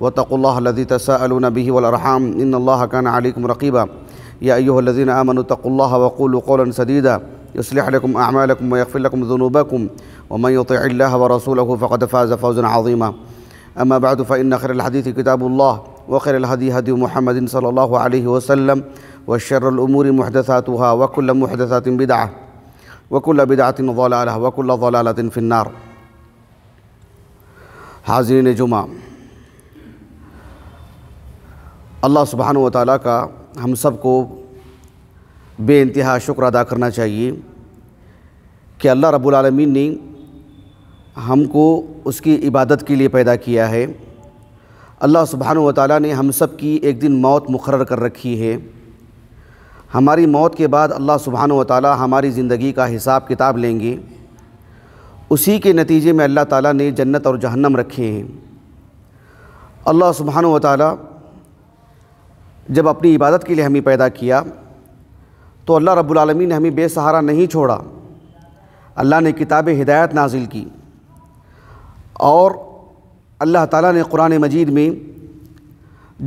واتقوا الله الذي تساءلون به والأرحام إن الله كان عليكم رقيبا يا أيها الذين آمنوا اتقوا الله وقولوا قولا سديدا يصلح لكم أعمالكم ويغفر لكم ذنوبكم ومن يطيع الله ورسوله فقد فاز فوزا عظيما أما بعد فإن خير الحديث كتاب الله وخير الهدي هدي محمد صلى الله عليه وسلم وشر الأمور محدثاتها وكل محدثات بدعة وكل بدعة ضلالة وكل ضلالة في النار حاضرين جمعه अल्लाह सुबहान वाली का हम सब को बे इंतहा शक्र अदा करना चाहिए कि अल्लाह रब्लमीन ने हमको उसकी इबादत के लिए पैदा किया है अल्लाह सुबहान ताली ने हम सब की एक दिन मौत मुकर कर रखी है हमारी मौत के बाद अल्लाह सुबहान वाली हमारी ज़िंदगी का हिसाब किताब लेंगे उसी के नतीजे में अल्लाह ताली ने जन्नत और जहन्नम रखे हैं अल्लाह सुबहान वाली जब अपनी इबादत के लिए हमें पैदा किया तो अल्लाह रब्बुल ने हमें बेसहारा नहीं छोड़ा अल्लाह ने किताब हिदायत नाजिल की और अल्लाह ताला ने कुरान मजीद में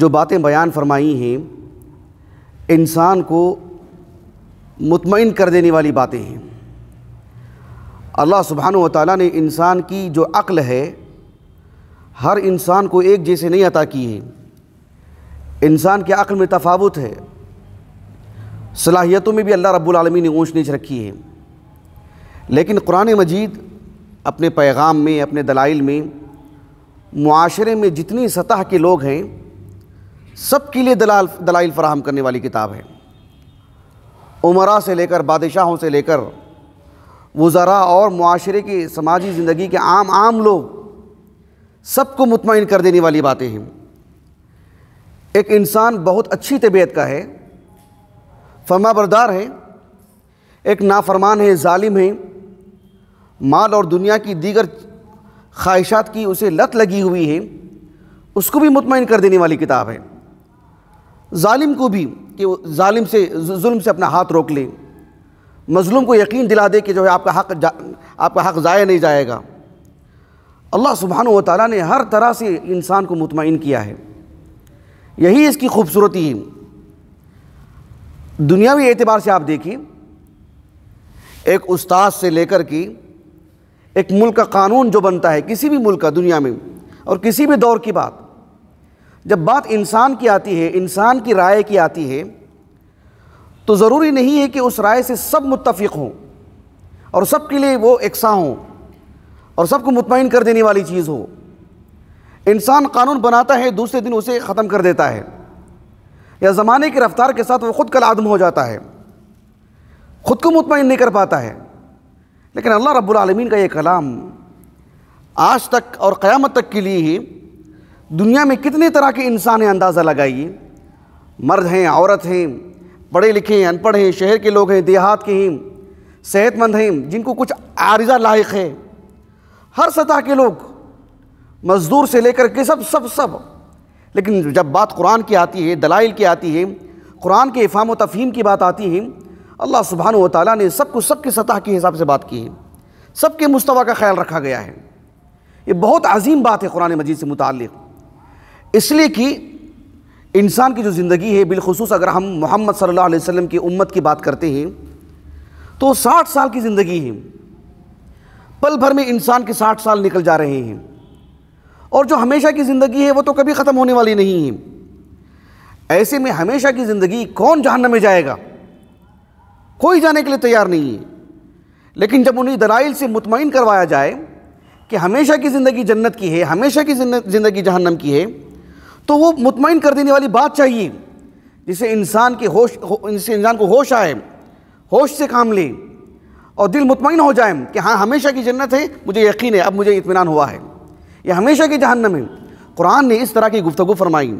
जो बातें बयान फरमाई हैं इंसान को मुतमिन कर देने वाली बातें हैं अल्लाह सुबहान व ताली ने इंसान की जो अक्ल है हर इंसान को एक जैसे नहीं अता की है इंसान के अक्ल में तफावत है सलाहियतों में भी अल्लाह रब्बुल ने ऊँच नीच रखी है लेकिन कुरान मजीद अपने पैगाम में अपने दलाइल में माशरे में जितनी सतह के लोग हैं सब के लिए दलाल दलाइल फ़राहम करने वाली किताब है उमरा से लेकर बादशाहों से लेकर वज़रा और माशरे की समाजी ज़िंदगी के आम आम लोग सबको मुतमिन कर देने वाली बातें हैं एक इंसान बहुत अच्छी तबीयत का है फर्मा बरदार है एक नाफरमान है जालिम है माल और दुनिया की दीगर ख्वाहिशात की उसे लत लगी हुई है उसको भी मुतमिन कर देने वाली किताब है जालिम को भी कि वो जालिम से जुल्म से अपना हाथ रोक ले मज़लूम को यकीन दिला दे कि जो है आपका हक आपका हक ज़ाया नहीं जाएगा अल्लाह सुबहान व ताली ने हर तरह से इंसान को मुतमिन किया है यही इसकी खूबसूरती है दुनियावी एतबार से आप देखिए एक उस्ताद से लेकर के एक मुल्क का कानून जो बनता है किसी भी मुल्क का दुनिया में और किसी भी दौर की बात जब बात इंसान की आती है इंसान की राय की आती है तो ज़रूरी नहीं है कि उस राय से सब मुतफ़ हों और सबके लिए वो एकसा हों और सबको मुतमिन कर देने वाली चीज़ हो इंसान कानून बनाता है दूसरे दिन उसे ख़त्म कर देता है या ज़माने की रफ़्तार के साथ वो ख़ुद कल आदम हो जाता है ख़ुद को मुतमिन नहीं कर पाता है लेकिन अल्लाह रब्बुल का ये कलाम आज तक और क़यामत तक के लिए ही दुनिया में कितने तरह के इंसान हैं अंदाज़ा लगाइए मर्द हैं औरत हैं पढ़े लिखे हैं अनपढ़ हैं शहर के लोग हैं देहात के हैं सेहतमंद हैं जिनको कुछ आरिजा लायक है हर सतह के लोग मज़दूर से लेकर के सब सब सब लेकिन जब बात कुरान की आती है दलाइल की आती है कुरान के इफ़ाम व तफ़हीम की बात आती है अल्लाह सुबहान व ताली ने सबको सबकी सतह के हिसाब से बात की है सबके मुस्तवा का ख्याल रखा गया है ये बहुत अजीम बात है कुरान मजीद से मुतल इसलिए कि इंसान की जो ज़िंदगी है बिलखसूस अगर हम मोहम्मद सल्लल्लाहु अलैहि वसल्लम की उम्मत की बात करते हैं तो साठ साल की ज़िंदगी है पल भर में इंसान के साठ साल निकल जा रहे हैं और जो हमेशा की ज़िंदगी है वो तो कभी ख़त्म होने वाली नहीं है ऐसे में हमेशा की ज़िंदगी कौन जहन में जाएगा कोई जाने के लिए तैयार नहीं है लेकिन जब उन्हें दलाइल से मुतमिन करवाया जाए कि हमेशा की ज़िंदगी जन्नत की है हमेशा की ज़िंदगी जहन्नम की है तो वो मुतमिन कर देने वाली बात चाहिए जिसे इंसान के होश हो, जिससे इंसान को होश आए होश से काम ले और दिल मुतमिन हो जाए कि हाँ हमेशा की जन्नत है मुझे यकीन है अब मुझे इतमान हुआ है ये हमेशा की जहन्नम है कुरान ने इस तरह की गुफ्तु फरमाई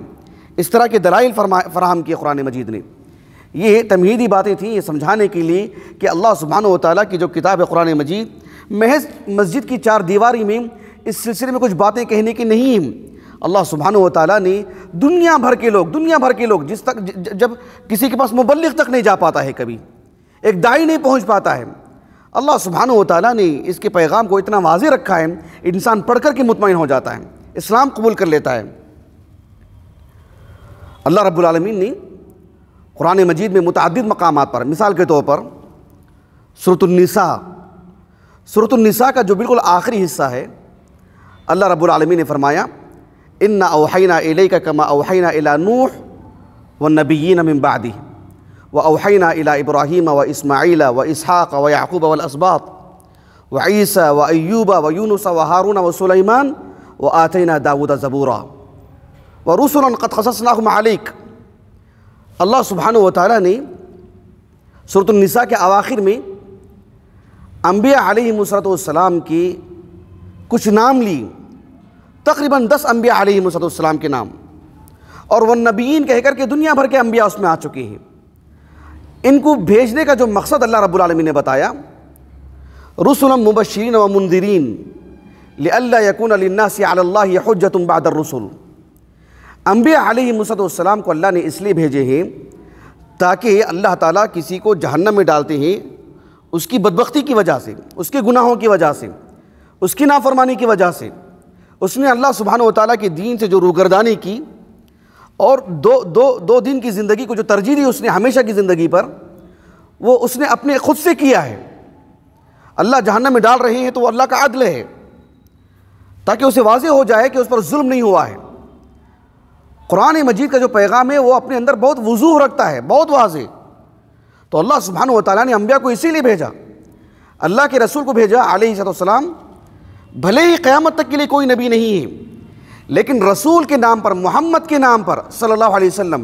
इस तरह के दलाइल फराहम किए कुरान मजीद ने ये तमहीदी बातें थीं ये समझाने के लिए कि अल्लाह सुबहान ताली की जो किताब है कुरान मजीद महज मस्जिद की चार दीवारी में इस सिलसिले में कुछ बातें कहने की नहीं हैं अल्लाह सुबहान ताली ने दुनिया भर के लोग दुनिया भर के लोग जिस तक जब किसी के पास मुबलग तक नहीं जा पाता है कभी एक दाई नहीं पहुँच पाता है अल्लाह सुबहान ताली ने इसके पैगाम को इतना वाजे रखा है इंसान पढ़ कर के मुतमिन हो जाता है इस्लाम कबूल कर लेता है अल्लाह रब्लमीन ने कुरान मजीद में मुतद मकाम पर मिसाल के तौर पर सुरतुलनिसा सुरतुलनिसा का जो बिल्कुल आखिरी हिस्सा है अल्लाह रब्लमी ने फरमाया इन्ना अवहैना इले का कमा अवहैना इला नूह व नबीन अमिबादी व अवहैना इला इब्राहीम व इसमाइल व इसहाक़ व याकूब वलसबात व ईसा व अयूबा व यूनुस व हारून व सुलेमान व आतना दाऊद ज़बूरा व रसुल क़द खससनाहुम अलीक अल्लाह सुबहान व ताली ने सूरतनिसा के अवाखिर में अम्बिया आलमसरतम की कुछ नाम ली तकरीबन दस अम्बिया आलमसरतम के नाम और वन नबीन कहकर के दुनिया भर के अम्बिया उसमें आ चुके हैं इनको भेजने का जो मकसद अल्लाह रब्लमी ने बताया रसुल मुबशरीन व मंदरीन ला यकून अलन्नासजत रसुल अम्बिया सलाम को अल्लाह ने इसलिए भेजे हैं ताकि अल्लाह ताला किसी को जहन्नम में डालते हैं उसकी बदबख्ती की वजह से उसके गुनाहों की वजह से उसकी नाफरमानी की वजह से उसने अल्लाह सुबहान वाली के दीन से जो रूगरदानी की और दो दो दो दिन की ज़िंदगी को जो तरजीह दी उसने हमेशा की ज़िंदगी पर वो उसने अपने ख़ुद से किया है अल्लाह जहन्नम में डाल रहे हैं तो वो अल्लाह का अदल है ताकि उसे वाज हो जाए कि उस पर जुल्म नहीं हुआ है कुरान मजीद का जो पैगाम है वो अपने अंदर बहुत वजूह रखता है बहुत वाज तो अल्लाह सुबहान वाली ने अम्बिया को इसीलिए भेजा अल्लाह के रसूल को भेजा आलतम भले ही क़्यामत तक के लिए कोई नबी नहीं है लेकिन रसूल के नाम पर मोहम्मद के नाम पर सल्लल्लाहु अलैहि वसल्लम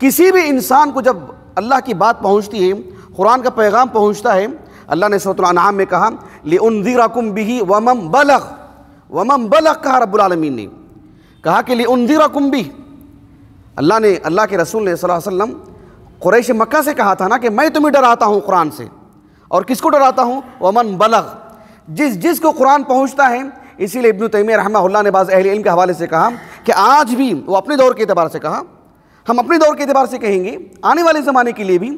किसी भी इंसान को जब अल्लाह की बात पहुंचती है कुरान का पैगाम पहुंचता है अल्लाह ने सतनाम में कहा ले उनदीरकुम बिही वमम बलग वमम बलग कहा रबालमीन ने कहा कि ले उन दीराकुम भी अल्लाह ने अल्लाह के रसूल ने वसल्लम कुरैश मक्का से कहा था ना कि मैं तुम्हें डराता हूँ कुरान से और किसको डराता हूँ वमन बलग जिस जिस को कुरान पहुँचता है इसीलिए इबन तैमिया रहमा ने बाज़ अहल इल्म के हवाले से कहा कि आज भी वो अपने दौर के अतबार से कहा हम अपने दौर के अतबार से कहेंगे आने वाले ज़माने के लिए भी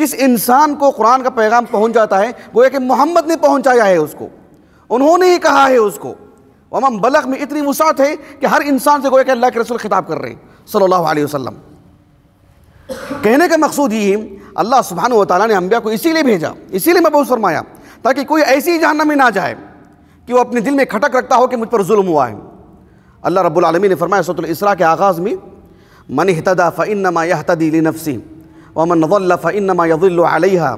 जिस इंसान को कुरान का पैगाम पहुँच जाता है वो एक मोहम्मद ने पहुँचाया है उसको उन्होंने ही कहा है उसको अमाम बलख में इतनी वसात है कि हर इंसान से गोया कि अल्लाह के रसुल खिताब कर रहे हैं सल्लल्लाहु कहने का मकसूद ये अल्लाह सुबहान वाली ने अम्बिया को इसीलिए भेजा इसीलिए मैं बहुत फरमाया ताकि कोई ऐसी जहनम में ना जाए कि वो अपने दिल में खटक रखता हो कि मुझ पर जुल्म हुआ है अल्लाह रब्लम रबालमी ने फरमाया सतुलसरा के आगाज़ में मन हतदा फ़िन नमा तदी नफसी वमन वल्ल नमा यदिल्लिहा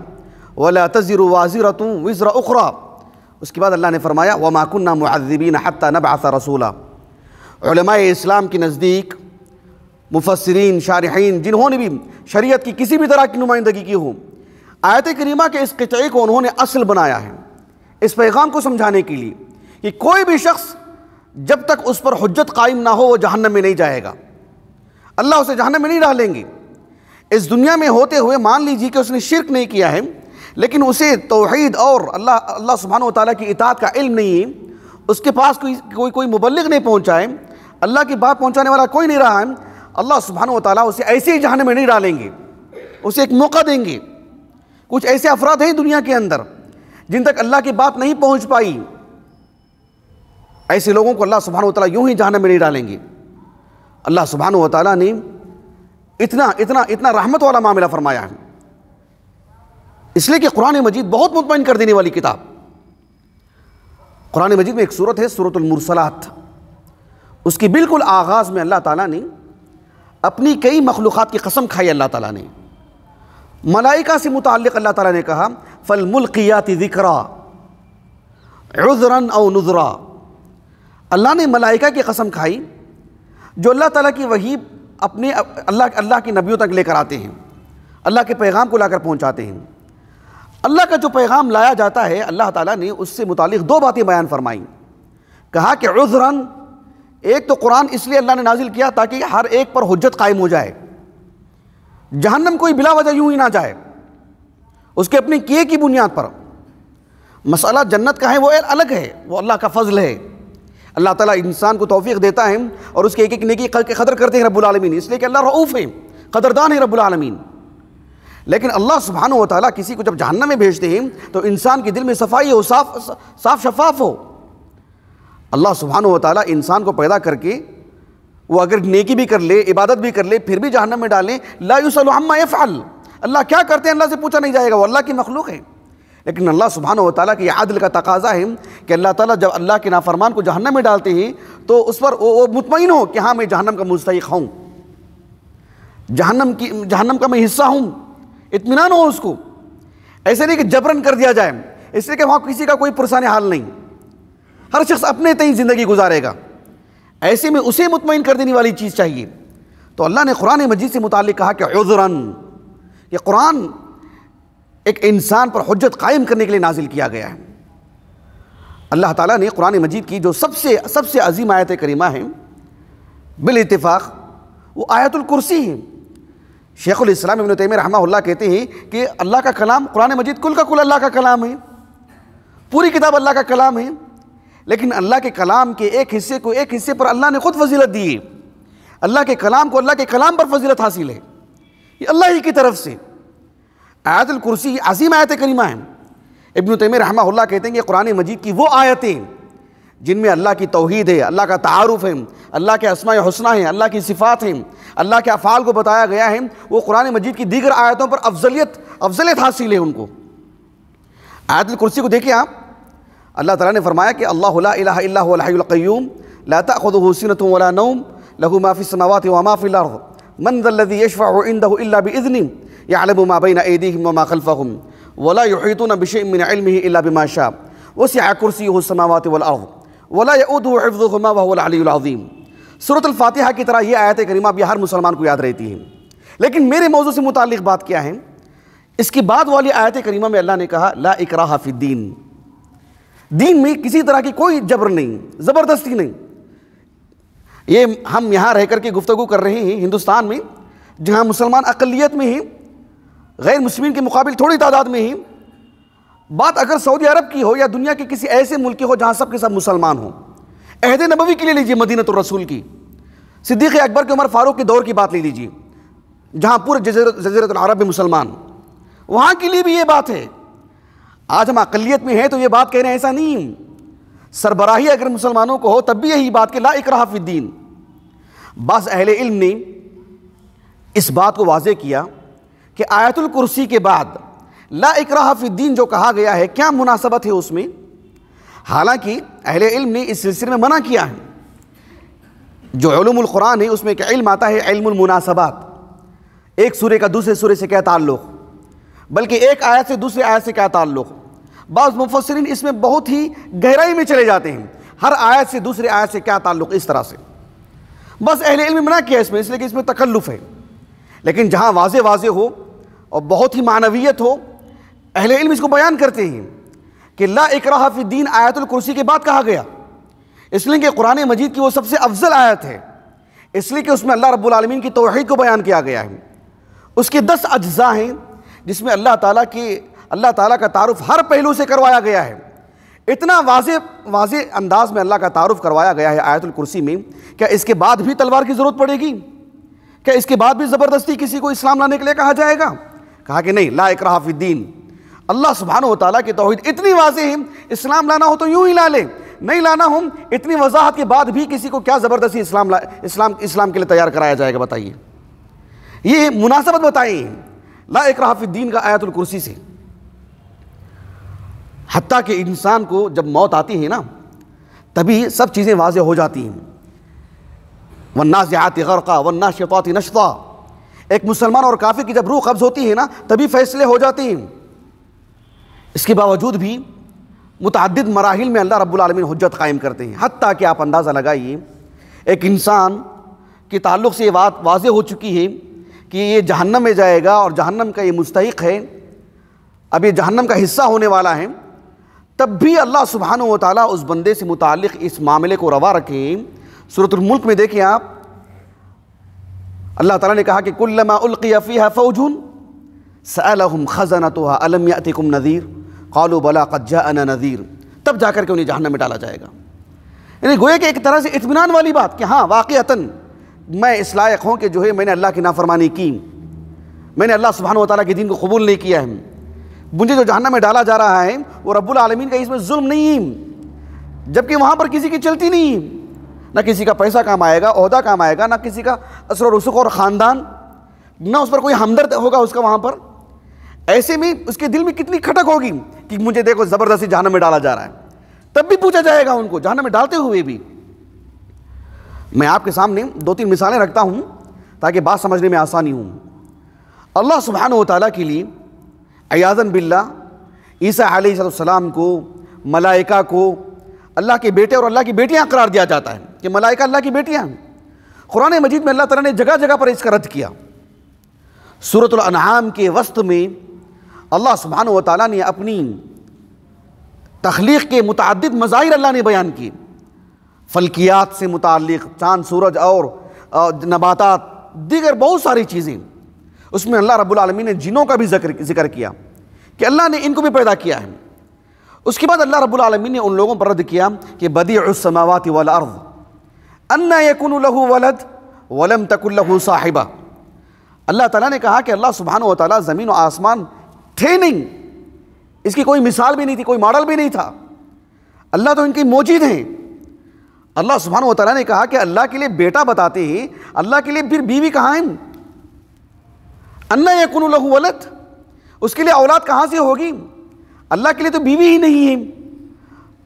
वला तज़र वाजिरत वज़र उखरा उसके बाद अल्लाह ने फरमाया व माकुन्ना मुआबिन हती रसूला इस्लाम के नज़दीक मुफसरीन शारहन जिन्होंने भी शरीत की किसी भी तरह की नुमाइंदगी की हो आयत करीमा के इस कचए को उन्होंने असल बनाया है इस पैगाम को समझाने के लिए कि कोई भी शख्स जब तक उस पर हजत कायम ना हो वो जहन्नम में नहीं जाएगा अल्लाह उसे जहन्नम में नहीं डालेंगे इस दुनिया में होते हुए मान लीजिए कि उसने शिरक नहीं किया है लेकिन उसे तोहैद और अल्लाह अल्लाह सुबहान तला की इतात का इल्म नहीं है उसके पास कोई कोई कोई मुबलिक नहीं पहुँचा है अल्लाह की बात पहुँचाने वाला कोई नहीं रहा है अल्लाह सुबहान तला उसे ऐसे ही जहन में नहीं डालेंगे उसे एक मौका देंगे कुछ ऐसे अफराद हैं दुनिया के अंदर जिन तक अल्लाह की बात नहीं पहुंच पाई ऐसे लोगों को अल्लाह सुबहान वाली यूं ही जहन में नहीं डालेंगे अल्लाह सुबहान वाली ने इतना इतना इतना रहमत वाला मामला फरमाया है इसलिए कि कुरान मजीद बहुत मुतमिन कर देने वाली किताब कुरान मजीद में एक सूरत है सूरतमरसलात उसकी बिल्कुल आगाज़ में अल्लाह ताला ने अपनी कई मखलूक़ात की कसम खाई अल्लाह ताला ने मलाइका से मुतक़ अल्लाह ताला ने कहा फल मुल्कियाती ज़िक्रा उज़रन और नज़रा अल्लाह ने मलाइका की कसम खाई जो अल्लाह ताला की वही अपने अल्लाह अल्लाह की नबियों तक लेकर आते हैं अल्लाह के पैगाम को लाकर पहुंचाते हैं अल्लाह का जो पैगाम लाया जाता है अल्लाह ताला ने उससे मुतालिक दो बातें बयान फरमाईं कहा कि उज़रन एक तो कुरान इसलिए अल्लाह ने नाजिल किया ताकि हर एक पर हजत कायम हो जाए जहन्नम कोई बिला वजह यूँ ही ना जाए उसके अपने किए की बुनियाद पर मसाला जन्नत का है वो अलग है वो अल्लाह का फजल है अल्लाह ताला इंसान को तोफ़ी देता है और उसके एक एक नेकी की कदर करते हैं रब्बुलमीन इसलिए कि अल्लाह रऊफ़ है कदरदान है रब्बुलमीन लेकिन अल्लाह सुबहान व ताली किसी को जब जहन्नम में भेजते हैं तो इंसान के दिल में सफाई हो साफ साफ शफाफ हो अल्लाह सुबहान व इंसान को पैदा करके वो अगर नेकी भी कर ले इबादत भी कर ले फिर भी जहन्नम में डालें ला अम्मा फ़ल अल्लाह क्या करते हैं अल्लाह से पूछा नहीं जाएगा वो अल्लाह की मखलूक है लेकिन अल्लाह सुबहान व ताली की आदल का तकाजा है कि अल्लाह ताली जब अल्लाह के नाफरमान को जहन्नम में डालते हैं तो उस पर वो, वो मुतमिन हो कि हाँ मैं जहन्नम का मुस्तक हूँ जहन्नम की जहन्नम का मैं हिस्सा हूँ इतमान हो उसको ऐसे नहीं कि जबरन कर दिया जाए इसलिए कि वहाँ किसी का कोई पुरसान हाल नहीं हर शख्स अपने तय ज़िंदगी गुजारेगा ऐसे में उसे मुतमिन कर देने वाली चीज़ चाहिए तो अल्लाह ने कुरान मजीद से मुतल कहा कि उजरन ये कुरान एक इंसान पर हजत कायम करने के लिए नाजिल किया गया है अल्लाह ताला ने कुरान मजीद की जो सबसे सबसे अजीम आयत करीमा है बिल इतफ़ाक़ वो आयतुल कुर्सी है शेख इस्लाम इबन तैम रहा कहते हैं कि अल्लाह का कलाम कुरान मजीद कुल का कुल अल्लाह का कलाम है पूरी किताब अल्लाह का कलाम है लेकिन अल्लाह के कलाम के एक हिस्से को एक हिस्से पर अल्लाह ने ख़ुद फजीलत दी है अल्लाह के कलाम को अल्लाह के कलाम पर फजीलत हासिल है ये अल्लाह ही की तरफ से आयतल कुर्सी अजीम आयत करीमा है इबन तैम रहमा कहते हैं कि कुरान मजीद की वो आयतें जिनमें अल्लाह की तोहद है अल्लाह का तारफ़ है अल्लाह के असमा हसना है अल्लाह की सिफ़ात हैं अल्लाह के अफ़ाल को बताया गया है वो कुरान मजीद की दीगर आयतों पर अफजलियत अफजलियत हासिल है उनको आयतल कुर्सी को देखिए आप अल्लाह ताला ने फरमाया कि अल्लाह लाता खुद हुसिनत वला नौम लहू माफ़ी समावत व يحيطون بشيء من علمه वमा بما شاء وسع كرسيه السماوات शाह ولا कुर्सी حفظهما وهو العلي العظيم सूरत सूरतफ़ातिहा की तरह यह आयत करीमा भी हर मुसलमान को याद रहती है लेकिन मेरे मौजू से मुतल बात क्या है इसकी बाद वाली आयत करीमा में अल्लाह ने कहा ला इकरा दीन दीन में किसी तरह की कोई जबर नहीं ज़बरदस्ती नहीं ये हम यहाँ रह के गुफ्तु कर रहे हैं हिंदुस्तान में जहाँ मुसलमान अकलीत में ही गैर मुस्लिम के मुकाबले थोड़ी तादाद में ही बात अगर सऊदी अरब की हो या दुनिया के किसी ऐसे मुल्क की हो जहाँ सब के सब मुसलमान हों अहद नबवी के लिए लीजिए मदीनत रसूल की सिद्दीक़ अकबर के उमर फारूक के दौर की बात ले लीजिए जहाँ पूरे जजरत अरब में मुसलमान वहाँ के लिए भी ये बात है आज हम अकलीत में हैं तो ये बात कह रहे हैं ऐसा नहीं सरबराही अगर मुसलमानों को हो तब भी यही बात कि ला इकराफिद्दीन बस अहल इल्म ने इस बात को वाज किया कि आयतुल कुर्सी के बाद ला इकराफिद्दीन जो कहा गया है क्या मुनासबत है उसमें हालांकि अहल इल्म ने इस सिलसिले में मना किया है जो क़ुरान है उसमें एक इल्म आता है इल्मनासबात एक सूर्य का दूसरे सूर्य से क्या ताल्लुक़ बल्कि एक आयत से दूसरे आयत से क्या ताल्लुक़ बाज़ मुफसरीन इसमें बहुत ही गहराई में चले जाते हैं हर आयत से दूसरे आयत से क्या ताल्लुक इस तरह से बस अहल इल्म मना किया इसमें इसलिए कि इसमें तकल्लुफ़ है लेकिन जहाँ वाज वाज हो और बहुत ही मानवीयत हो अहल इल्म इसको बयान करते हैं कि ला दीन आयतुल कुर्सी के बाद कहा गया इसलिए कि कुरान मजीद की वो सबसे अफजल आयत है इसलिए कि उसमें अल्लाह रब्बुल की तोहही को बयान किया गया है उसके दस अज्जा हैं जिसमें अल्लाह ताला की अल्लाह ताला का तारुफ हर पहलू से करवाया गया है इतना वाज वाज अंदाज में अल्लाह का तारुफ करवाया गया है आयतुल कुर्सी में क्या इसके बाद भी तलवार की ज़रूरत पड़ेगी क्या इसके बाद भी ज़बरदस्ती किसी को इस्लाम लाने के लिए कहा जाएगा कहा कि नहीं ला इकराफिद्दीन अल्लाह सुबहान ताली की तोहद इतनी वाज है इस्लाम लाना हो तो यूँ ही ला लें नहीं लाना हो इतनी वजाहत के बाद भी किसी को क्या ज़बरदस्ती इस्लाम ला इस्लाम इस्लाम के लिए तैयार कराया जाएगा बताइए ये मुनासबत बताएं ला इकराफिद्दीन का आयतुल कुर्सी से हती कि इंसान को जब मौत आती है ना तभी सब चीज़ें वाज हो जाती हैं वन्ना ज़्यात गरका वन्ना शफात नश्ता एक मुसलमान और काफ़ी की जब रूह कब्ज़ होती है ना तभी फ़ैसले हो जाते हैं इसके बावजूद भी मुतद मराहल में अल्लाह रब्बुलमीन हजत कायम करते हैं हती कि आप अंदाज़ा लगाइए एक इंसान के ताल्लुक से ये बात वाज हो चुकी है कि ये जहन्नम में जाएगा और जहन्नम का ये मुस्तक है अब ये जहन्नम का हिस्सा होने वाला है तब भी अल्लाह सुबहान वाली उस बंदे से मुतल इस मामले को रवा रखें सूरतमल्क में देखें आप अल्लाह ताला ने कहा कि कुल्लमा उल्किया फौजुन सलम ख़जना तो अलमयातिकुम नज़ीर कालो बला कज्जा अन नज़ीर तब जाकर के उन्हें जहन्नम में डाला जाएगा यानी गोया कि एक तरह से इतमान वाली बात कि हाँ वाक़ता मैं इस लायक हूँ कि जो है मैंने अल्लाह की नाफरमानी की मैंने अल्लाह सुबहान तला के दिन को कबूल नहीं किया है मुझे जो जहन्नम में डाला जा रहा है वो रब्बुल आलमीन का इसमें जुल्म नहीं जबकि वहाँ पर किसी की चलती नहीं ना किसी का पैसा काम आएगा अहदा काम आएगा ना किसी का असर रसुख और ख़ानदान ना उस पर कोई हमदर्द होगा उसका वहाँ पर ऐसे में उसके दिल में कितनी खटक होगी कि मुझे देखो ज़बरदस्ती जहन में डाला जा रहा है तब भी पूछा जाएगा उनको जहन में डालते हुए भी मैं आपके सामने दो तीन मिसालें रखता हूँ ताकि बात समझने में आसानी हो अल्लाह सुबहान वाली के लिए अयाज़न बिल्ला ईसा आसमाम को मलाइका को अल्लाह के बेटे और अल्लाह की बेटियाँ करार दिया जाता है कि मलाइका अल्लाह की बेटियाँ हैं कुरान मजीद में अल्लाह तला ने जगह जगह पर इसका रद्द किया अनहाम के वस्त में अल्लाह सुबहान व ताली ने अपनी तख्लीक के मुतद मज़ाहिर अल्लाह ने बयान किए फल्कियात से मुतल चाँद सूरज और नबातात दीगर बहुत सारी चीज़ें उसमें अल्लाह रब्बुल ने जिनों का भी जिक्र जिक्र किया कि अल्लाह ने इनको भी पैदा किया है उसके बाद अल्लाह रब्बुल ने उन लोगों पर रद्द किया कि बदीसमावत वाल अर्द अन्ना यकुन लहू वलद वलम तकुल्लहू साहिबा अल्लाह तला ने कहा कि अल्लाह सुबहान व ज़मीन व आसमान थे नहीं इसकी कोई मिसाल भी नहीं थी कोई मॉडल भी नहीं था अल्लाह तो इनकी मौजूद हैं अल्लाह सुबहान व ने कहा कि अल्लाह के लिए बेटा बताते ही अल्लाह के लिए फिर बीवी कहाँ हैं अन्ना यकुन लहू वलत उसके लिए औलाद कहाँ से होगी अल्लाह के लिए तो बीवी ही नहीं है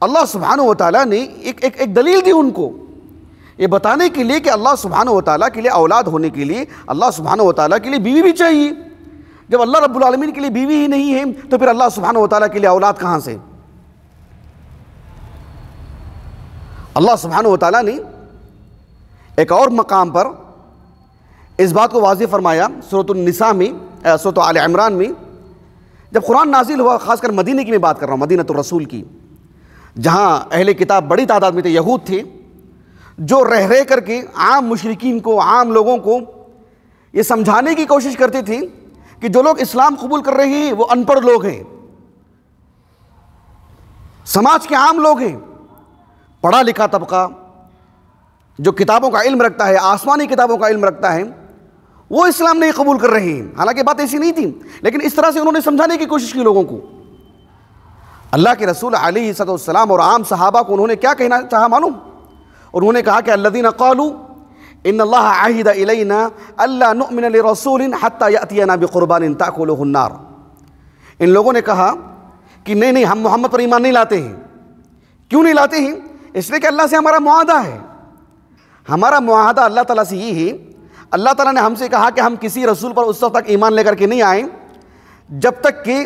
अल्लाह सुबहान वाली ने एक एक एक दलील दी उनको ये बताने के लिए कि अल्लाह सुबहान वाली के लिए औलाद होने के लिए अल्लाह सुबहान वाली के लिए बीवी भी चाहिए जब अल्लाह रब्बुल के लिए बीवी ही नहीं है तो फिर अल्लाह सुबहान वाली के लिए औलाद कहाँ से अल्लाह सुबहान वाली ने एक और मकाम पर इस बात को वाजी फरमाया सूरतनिसा में सरत आल इमरान में जब कुरान नाजिल हुआ ख़ासकर मदीने की मैं बात कर रहा हूँ मदीनत तो रसूल की जहाँ अहले किताब बड़ी तादाद में थे यहूद थे जो रह रह करके आम मशरकिन को आम लोगों को ये समझाने की कोशिश करती थी कि जो लोग इस्लाम कबूल कर रहे हैं वो अनपढ़ लोग हैं समाज के आम लोग हैं पढ़ा लिखा तबका जो किताबों का इल्म रखता है आसमानी किताबों का इल्म रखता है वो इस्लाम नहीं कबूल कर रहे हैं हालांकि बात ऐसी नहीं थी लेकिन इस तरह से उन्होंने समझाने की कोशिश की लोगों को अल्लाह के रसूल सलाम और आम सहाबा को उन्होंने क्या कहना चाहा मालूम और उन्होंने कहा कि अल्लादीन कलू इन अहिद इलना रसूल हत्याना इन लोगों ने कहा कि नहीं नहीं हम मोहम्मद पर ईमान नहीं लाते हैं क्यों नहीं लाते हैं इसलिए कि अल्लाह से हमारा माहदा है हमारा माहदा अल्लाह तला से ये है अल्लाह ताला ने हमसे कहा कि हम किसी रसूल पर उस वक्त तक ईमान लेकर के नहीं आए जब तक कि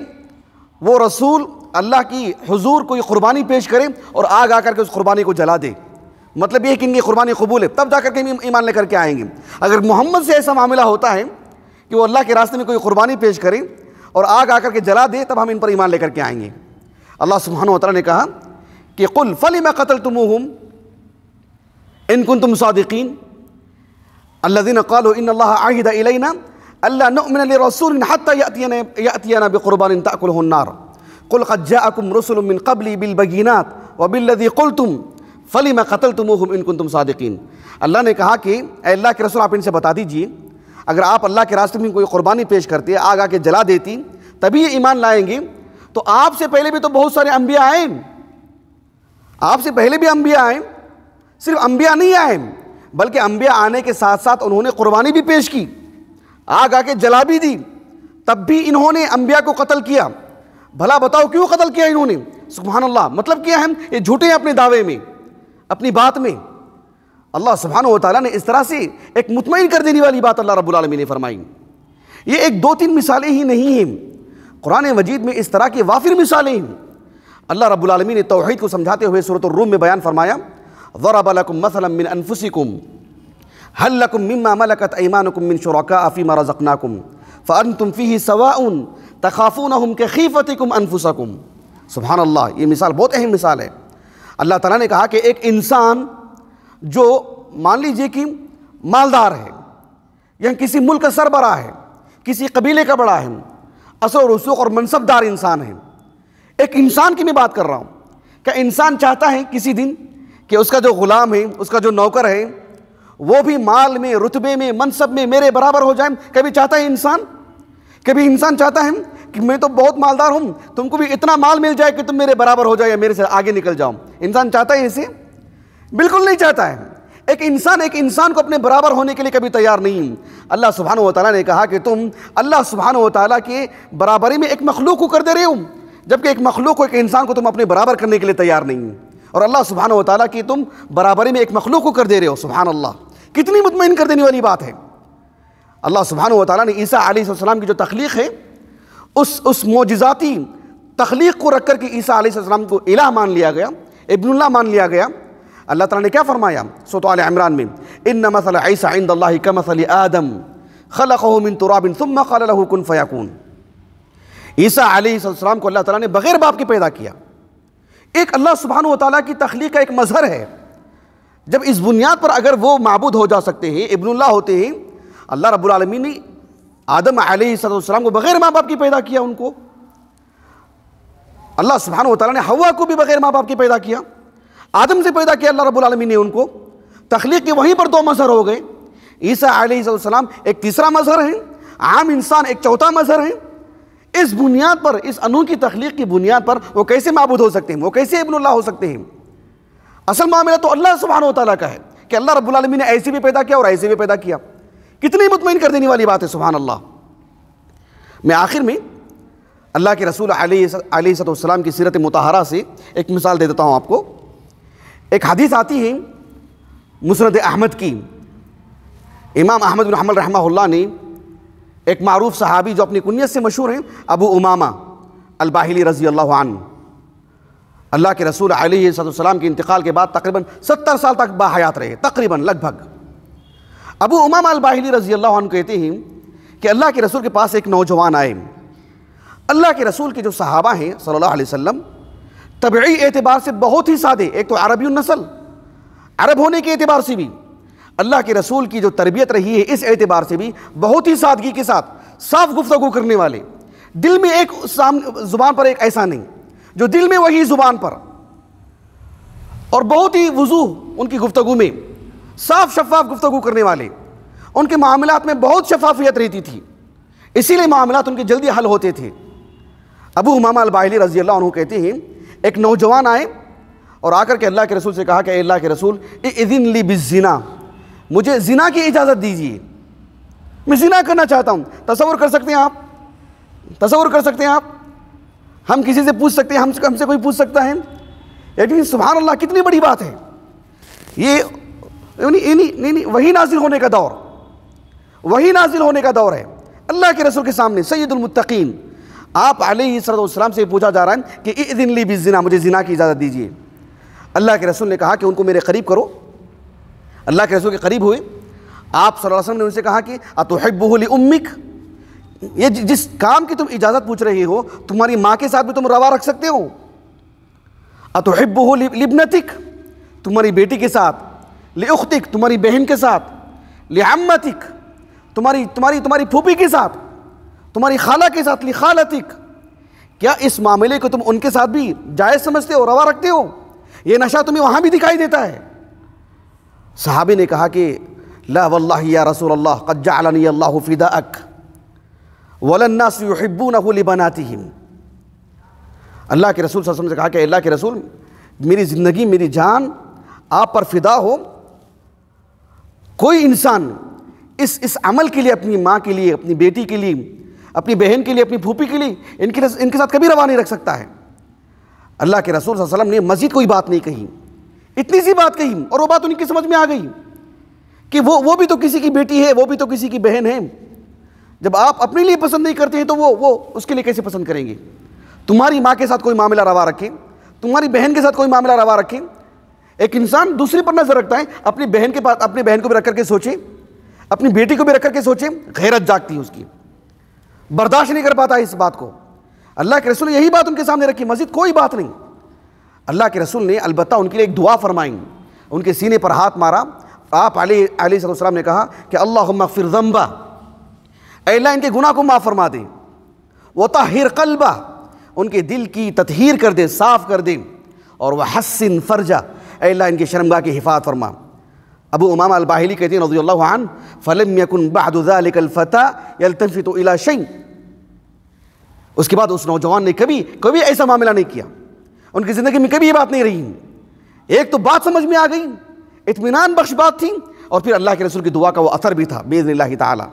वो रसूल अल्लाह की हजूर कोई क़ुरबानी पेश करे और आग आकर के उस कुर्बानी को जला दे मतलब ये कि इनकी क़ुरबानी कबूल है तब जा कर के ईमान लेकर के आएंगे अगर मोहम्मद से ऐसा मामला होता है कि वो अल्लाह के रास्ते में कोई क़ुरबानी पेश करें और आग आकर के जला दे तब हम इन पर ईमान लेकर के आएंगे अल्लाह सुबहान तला ने कहा कि कुल फली मैं कतल तुम हूँ इनकुन तुम सदकिन अल्लादीन कल इन आहिद इलैना अल्ला नमिन रसूल हत्याना बक़ुरबान तकुलनार कुल ख़जाकुम रसुलमिन कबली बिल बगीनात वबिल्लदी कुल तुम फली में कतल तुम इनकुन तुम सादिकीन अल्लाह ने कहा कि अल्लाह के रसूल आप इनसे बता दीजिए अगर आप अल्लाह के रास्ते में कोई क़ुरबानी पेश करते आग आके जला देती तभी ये ईमान लाएंगे तो आपसे पहले भी तो बहुत सारे अम्बिया आए आपसे पहले भी अम्बिया आए सिर्फ अम्बिया नहीं आए बल्कि अम्बिया आने के साथ साथ उन्होंने कुर्बानी भी पेश की आग आके जला भी दी तब भी इन्होंने अम्बिया को कत्ल किया भला बताओ क्यों कत्ल किया इन्होंने सुबहान अल्लाह मतलब क्या है ये झूठे हैं अपने दावे में अपनी बात में अल्लाह सुबहान तला ने इस तरह से एक मुतमिन कर देने वाली बात अल्लाह रबुलमी ने फरमाई ये एक दो तीन मिसालें ही नहीं हैं कुरान मजीद में इस तरह की वाफिर मिसालें हैं अल्लाह रबुलमी ने तोहद को समझाते हुए सूरत रूम में बयान फरमाया ज़रबलकुम मसलम मिन अनफुसिकुम हल लकुम मिम्मा मलकत ऐमानकुम मिन शुरका अफ़ीमा रज़क़नाकुम फ़न तुम फ़ी सवाउन तखाफून हम के खीफतिकुम सुबहान अल्लाह ये मिसाल बहुत अहम मिसाल है अल्लाह ताला ने कहा कि एक इंसान जो मान लीजिए कि मालदार है या किसी मुल्क का सरबरा है किसी कबीले का बड़ा है असर रसूख और मनसबदार इंसान है एक इंसान की मैं बात कर रहा हूँ क्या इंसान चाहता है किसी दिन कि उसका जो गुलाम है उसका जो नौकर है वो भी माल में रुतबे में मनसब में मेरे बराबर हो जाए कभी चाहता है इंसान कभी इंसान चाहता है कि मैं तो बहुत मालदार हूँ तुमको भी इतना माल मिल जाए कि तुम मेरे बराबर हो जाए या मेरे से आगे निकल जाओ इंसान चाहता है इसे बिल्कुल नहीं चाहता है एक इंसान एक इंसान को अपने बराबर होने के लिए कभी तैयार नहीं अल्लाह सुबहान तला ने कहा कि तुम अल्लाह सुबहान तला के बराबरी में एक मखलूक को कर दे रहे हो जबकि एक मखलूक को एक इंसान को तुम अपने बराबर करने के लिए तैयार नहीं हो और अल्लाह सुबहान वाली की तुम बराबरी में एक मखलूक को कर दे रहे हो सुबहान अल्लाह कितनी मुतमिन कर देने वाली बात है अल्लाह सुबहान वाली ने ईसा आलम की जो तख्लीक है उस उस मोजाती तख्लीक को रख कर के ईसा आलम को इला मान लिया गया इब्नुल्ला मान लिया गया अल्लाह तला ने क्या फरमाया सोत इमरान में इन मसल ऐसा इन दल्ला का मसल आदम खल मिन तुराबिन सुम खल कन फ़याकून ईसा आलम को अल्लाह तला ने बग़ैर बाप के पैदा किया एक अल्लाह सुबहान तला की तख्लीक का एक मज़हर है जब इस बुनियाद पर अगर वो मबूद हो जा सकते हैं इबनुल्ला होते हैं अल्लाह रबालमी ने आदम आलम को बग़ैर माँ बाप की पैदा किया उनको अल्लाह सुबहान तला ने हवा को भी बग़ैर माँ बाप की पैदा किया आदम से पैदा किया अल्लाह रबालमी ने उनको तख्लीक के वहीं पर दो मज़हर हो गए ईसा आलम एक तीसरा मज़हर है आम इंसान एक चौथा मज़हर है इस बुनियाद पर इस अनू की तख्लीक की बुनियाद पर वो कैसे मबूद हो सकते हैं वो कैसे इबन हो सकते हैं असल मामला तो अल्लाह सुबहान तला का है कि अल्लाह रबालमी ने ऐसे भी पैदा किया और ऐसे भी पैदा किया कितनी मुतमिन कर देने वाली बात है सुबहान अल्लाह मैं आखिर में अल्लाह के रसूल आलतम की सीरत मतहरा से एक मिसाल दे देता हूँ आपको एक हदीस आती है मुसरत अहमद की इमाम अहमद बिन हमल रहमा ने एक मरूफ सहाबी जो अपनी कुनीत से मशहूर हैं अबू उमामा अलबाहली रज़ी अल्लाह अल्लाह के रसूल सलाम के इंतकाल के बाद तकरीबन सत्तर साल तक बाहयात रहे तकरीबन लगभग अबू उमामा अलबाहली रज़ी अल्लाह कहते हैं कि अल्लाह के रसूल के पास एक नौजवान आए अल्लाह के रसूल के जो सहाबा हैं सल्ला अलैहि तबी एतबार से बहुत ही सादे एक तो अरबी नसल अरब होने के एतबार से भी अल्लाह के रसूल की जो तरबियत रही है इस एतबार से भी बहुत ही सादगी के साथ साफ गुफ्तगु करने वाले दिल में एक सामने ज़ुबान पर एक ऐसा नहीं जो दिल में वही ज़ुबान पर और बहुत ही वजू उनकी गुफ्तगु में साफ शफाफ गुफ्तगु करने वाले उनके मामला में बहुत शफाफियत रहती थी इसीलिए मामला उनके जल्दी हल होते थे अबू हमामा अलबाहली रजी अल्लाह कहते हैं एक नौजवान आए और आकर के अल्लाह के रसूल से कहा कि अल्लाह के रसूल इदिन ली बिजना मुझे जिना की इजाज़त दीजिए मैं जिना करना चाहता हूँ तस्वर कर सकते हैं आप तस्वर कर सकते हैं आप हम किसी से पूछ सकते हैं हमसे हमसे कोई पूछ सकता है लेकिन सुबह अल्लाह कितनी बड़ी बात है ये नहीं नहीं नहीं वही नाजिल होने का दौर वही नाजिल होने का दौर है अल्लाह के रसूल के सामने सैदुलमतकीन आप अलीसलम से पूछा जा रहा है कि दिन ली जिना मुझे जिना की इजाज़त दीजिए अल्लाह के रसूल ने कहा कि उनको मेरे करीब करो अल्लाह के रसूल के करीब हुए आप वसल्लम ने उनसे कहा कि अतोहबली उम्मिक ये जिस काम की तुम इजाज़त पूछ रही हो तुम्हारी माँ के साथ भी तुम रवा रख सकते हो अतोहबू लिबनतिक तुम्हारी बेटी के साथ लेख्तिक तुम्हारी बहन के साथ लियामतिक तुम्हारी तुम्हारी तुम्हारी फूफी के साथ तुम्हारी खाला के साथ लिखालतिक क्या इस मामले को तुम उनके साथ भी जायज़ समझते हो रवा रखते हो ये नशा तुम्हें वहाँ भी दिखाई देता है सहाबी ने कहा कि ला वल्ला या रसूल अल्लाह कज्जालनी अल्लाह फ़िदा अक वलन्नासब्बू नहुली बनाती हिम अल्लाह के रसूल से कहा कि अल्लाह के रसूल मेरी ज़िंदगी मेरी जान आप पर फिदा हो कोई इंसान इस इस अमल के लिए अपनी माँ के लिए अपनी बेटी के लिए अपनी बहन के लिए अपनी फूफी के लिए इनके इनके साथ कभी रवा नहीं रख सकता है अल्लाह के रसूल वसम ने मज़ीद कोई बात नहीं कही इतनी सी बात कही और वो बात उनकी समझ में आ गई कि वो वो भी तो किसी की बेटी है वो भी तो किसी की बहन है जब आप अपने लिए पसंद नहीं करते हैं तो वो वो उसके लिए कैसे पसंद करेंगे तुम्हारी माँ के साथ कोई मामला रवा रखें तुम्हारी बहन के साथ कोई मामला रवा रखें एक इंसान दूसरे पर नजर रखता है अपनी बहन के पास अपनी बहन को भी रख करके सोचे अपनी बेटी को भी रख करके सोचे गैरत जागती है उसकी बर्दाश्त नहीं कर पाता इस बात को अल्लाह के रसूल यही बात उनके सामने रखी मस्जिद कोई बात नहीं अल्लाह के रसूल ने अलबत्ता उनके लिए एक दुआ फरमाई उनके सीने पर हाथ मारा आप आसलम ने कहा कि अल्लाह फ़िरजम्बा अल्लाह इनके गुना को माफ़ फरमा दे वता ताहिर कलबा उनके दिल की तथहर कर दे साफ़ कर दे और वह हसन फ़र्जा अल्लाह इनके शर्मगा की हिफात फरमा अबू उमाम अलबाहली कहते हैं रजील्लान फ़लम यकुन बहादुज़ालफ़ता तो इला उसके बाद उस नौजवान ने कभी कभी ऐसा मामला नहीं किया उनकी ज़िंदगी में कभी ये बात नहीं रही एक तो बात समझ में आ गई इतमान बख्श बात थी और फिर अल्लाह के रसूल की दुआ का वो असर भी था बेज़न ताला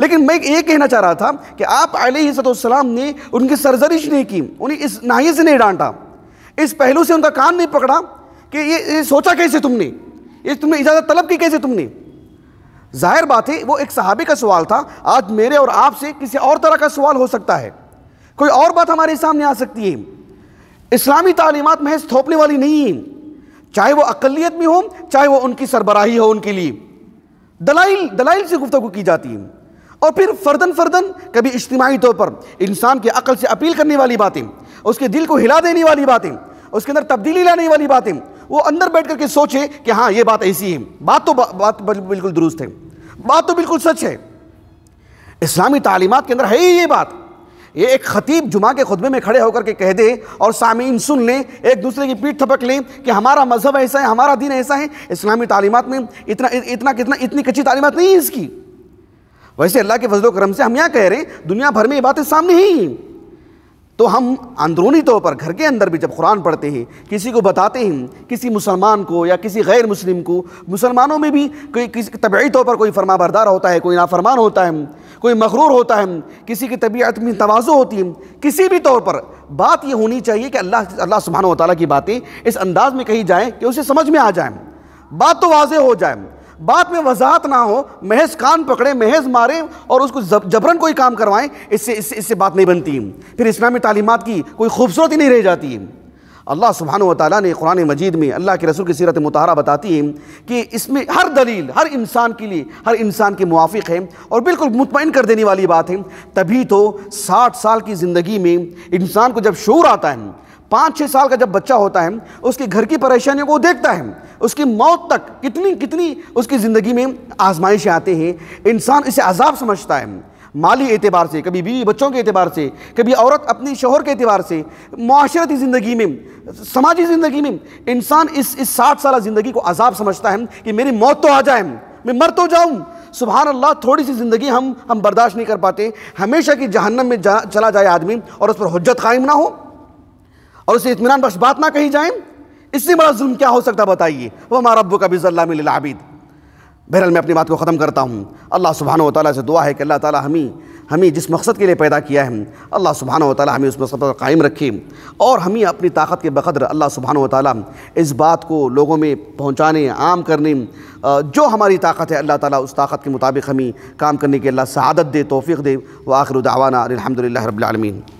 लेकिन मैं ये कहना चाह रहा था कि आप सलाम ने उनकी सरजरिश नहीं की उन्हें इस नाहिए से नहीं डांटा इस पहलू से उनका कान नहीं पकड़ा कि ये, ये सोचा कैसे तुमने ये तुमने इजाज़त तलब की कैसे तुमने जाहिर बात है वो एक सहाबी का सवाल था आज मेरे और आपसे किसी और तरह का सवाल हो सकता है कोई और बात हमारे सामने आ सकती है इस्लामी तालीमत महज थोपने वाली नहीं चाहे वो अकलीत में हो चाहे वो उनकी सरबराही हो उनके लिए दलाइल दलाइल से गुफ्तु की जाती है और फिर फर्दन फर्दन कभी इज्तमाही तौर पर इंसान के अकल से अपील करने वाली बातें उसके दिल को हिला देने वाली बातें उसके अंदर तब्दीली लाने वाली बातें वो अंदर बैठ करके सोचे कि हाँ ये बात ऐसी है बात तो बा, बात बिल्कुल दुरुस्त है बात तो बिल्कुल सच है इस्लामी तालीमत के अंदर है ही ये बात ये एक खतीब जुमा के खुतबे में खड़े होकर के कह दे और सामीन सुन लें एक दूसरे की पीठ थपक लें कि हमारा मज़हब ऐसा है हमारा दिन ऐसा है इस्लामी तालीमत में इतना इतना कितना इतनी कच्ची तालीमत नहीं है इसकी वैसे अल्लाह के फजल करम से हम यहाँ कह रहे हैं दुनिया भर में ये बातें सामने ही तो हम अंदरूनी तौर पर घर के अंदर भी जब कुरान पढ़ते हैं किसी को बताते हैं किसी मुसलमान को या किसी गैर मुस्लिम को मुसलमानों में भी कोई किसी तबी तौर पर कोई फरमा बरदार होता है कोई नाफरमान होता है कोई मकरूर होता है किसी की तबीयत में तोज़ो होती है किसी भी तौर पर बात यह होनी चाहिए कि अल्लाह अल्लाह सुबहाना वाली की बातें इस अंदाज़ में कही जाएँ कि उसे समझ में आ जाए बात तो वाज हो जाए बात में वजाहत ना हो महज कान पकड़े महज मारे और उसको जबरन कोई काम करवाएं इससे इससे इससे बात नहीं बनती फिर इस्लामी तालीमत की कोई खूबसूरती नहीं रह जाती अल्लाह सुबहान वाली ने कुरान मजीद में अल्लाह के रसूल की सीरत मतहरा बताती है कि इसमें हर दलील हर इंसान के लिए हर इंसान के मुआफ़ है और बिल्कुल मुतमिन कर देने वाली बात है तभी तो साठ साल की ज़िंदगी में इंसान को जब शोर आता है पाँच छः साल का जब बच्चा होता है उसके घर की परेशानियों को देखता है उसकी मौत तक कितनी कितनी उसकी ज़िंदगी में आजमाइशें आते हैं इंसान इसे अजाब समझता है माली एतबार से कभी बीवी बच्चों के एतबार से कभी औरत अपने शोहर के एतबार से माशरती ज़िंदगी में समाजी ज़िंदगी में इंसान इस इस साठ साल ज़िंदगी को अजाब समझता है कि मेरी मौत तो आ जाए मैं मर तो जाऊँ सुबह अल्लाह थोड़ी सी ज़िंदगी हम हम बर्दाश्त नहीं कर पाते हमेशा कि जहन्नम में जा, चला जाए आदमी और उस पर हजत कायम ना हो और उसे इतमान बस बात ना कही जाए इससे बड़ा जुल्म क्या हो सकता बताइए वह हमारा अब्बू का भी मिल बहरहाल मैं अपनी बात को ख़त्म करता हूँ अल्लाह सुबहान ताली से दुआ है कि अल्लाह ताली हमें हमें जिस मकसद के लिए पैदा किया है अल्लाह सुबहान ताली हमें उस मकसद पर कायम रखी और हमें अपनी ताकत के बकदर अल्लाह सुबहान ताली इस बात को लोगों में पहुँचाने आम करने जो हमारी ताकत है अल्लाह ताली उस ताकत के मुताबिक हमें काम करने की अल्लाह शहादत दे तोफ़ी दे व आखिर दावाना अलहमदिल्ला रबालमीन